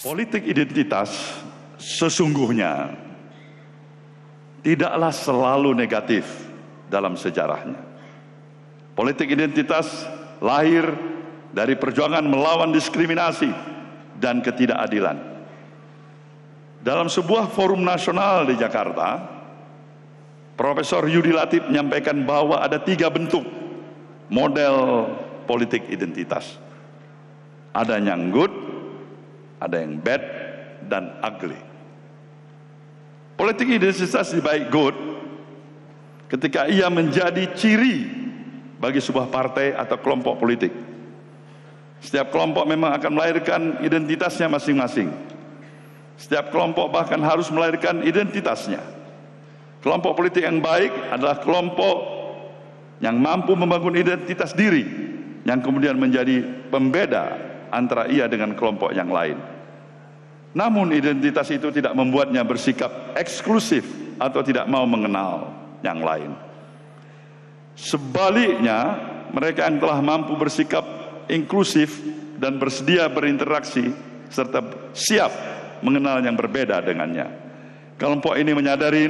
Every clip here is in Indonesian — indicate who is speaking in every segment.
Speaker 1: Politik identitas sesungguhnya tidaklah selalu negatif dalam sejarahnya. Politik identitas lahir dari perjuangan melawan diskriminasi dan ketidakadilan. Dalam sebuah forum nasional di Jakarta, Profesor Yudi Latif menyampaikan bahwa ada tiga bentuk model politik identitas. Ada yang good, ada yang bad dan ugly. Politik identitas baik good ketika ia menjadi ciri bagi sebuah partai atau kelompok politik. Setiap kelompok memang akan melahirkan identitasnya masing-masing. Setiap kelompok bahkan harus melahirkan identitasnya. Kelompok politik yang baik adalah kelompok yang mampu membangun identitas diri yang kemudian menjadi pembeda antara ia dengan kelompok yang lain. Namun identitas itu tidak membuatnya bersikap eksklusif atau tidak mau mengenal yang lain. Sebaliknya, mereka yang telah mampu bersikap inklusif dan bersedia berinteraksi serta siap mengenal yang berbeda dengannya. Kelompok ini menyadari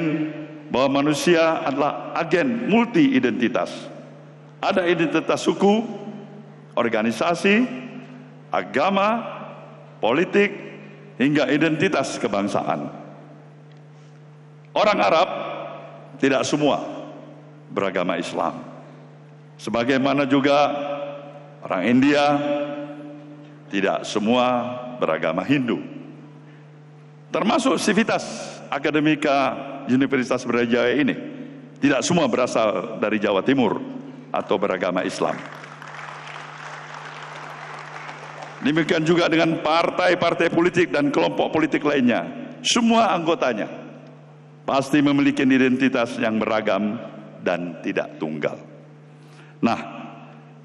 Speaker 1: bahwa manusia adalah agen multi identitas. Ada identitas suku, organisasi, agama, politik, hingga identitas kebangsaan. Orang Arab tidak semua beragama Islam. Sebagaimana juga orang India tidak semua beragama Hindu. Termasuk Sivitas Akademika Universitas Brawijaya ini tidak semua berasal dari Jawa Timur atau beragama Islam. Demikian juga dengan partai-partai politik dan kelompok politik lainnya. Semua anggotanya pasti memiliki identitas yang beragam dan tidak tunggal. Nah,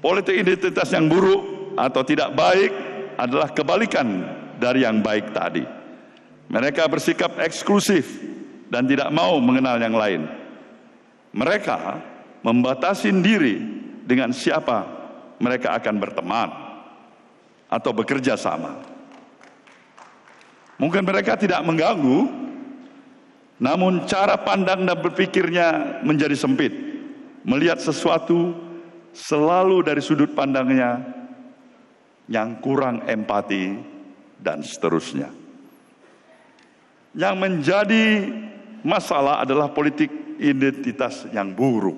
Speaker 1: politik identitas yang buruk atau tidak baik adalah kebalikan dari yang baik tadi. Mereka bersikap eksklusif dan tidak mau mengenal yang lain. Mereka membatasi diri dengan siapa mereka akan berteman atau bekerja sama. Mungkin mereka tidak mengganggu, namun cara pandang dan berpikirnya menjadi sempit. Melihat sesuatu selalu dari sudut pandangnya yang kurang empati dan seterusnya. Yang menjadi masalah adalah politik identitas yang buruk.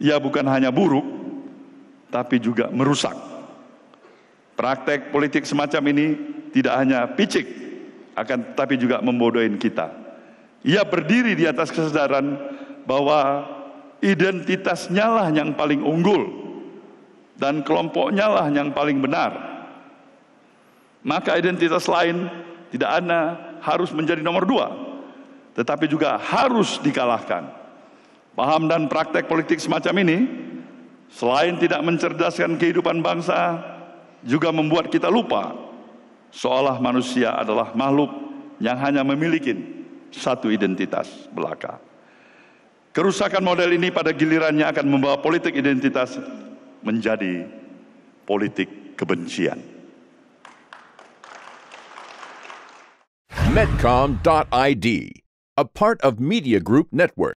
Speaker 1: Ia bukan hanya buruk, tapi juga merusak Praktek politik semacam ini tidak hanya picik, akan tetapi juga membodohin kita. Ia berdiri di atas kesadaran bahwa identitasnya lah yang paling unggul dan kelompoknya lah yang paling benar. Maka identitas lain tidak hanya harus menjadi nomor dua, tetapi juga harus dikalahkan. Paham dan praktek politik semacam ini, selain tidak mencerdaskan kehidupan bangsa, juga membuat kita lupa seolah manusia adalah makhluk yang hanya memiliki satu identitas belaka. Kerusakan model ini pada gilirannya akan membawa politik identitas menjadi politik kebencian. Medcom.id, a part of Media Group Network.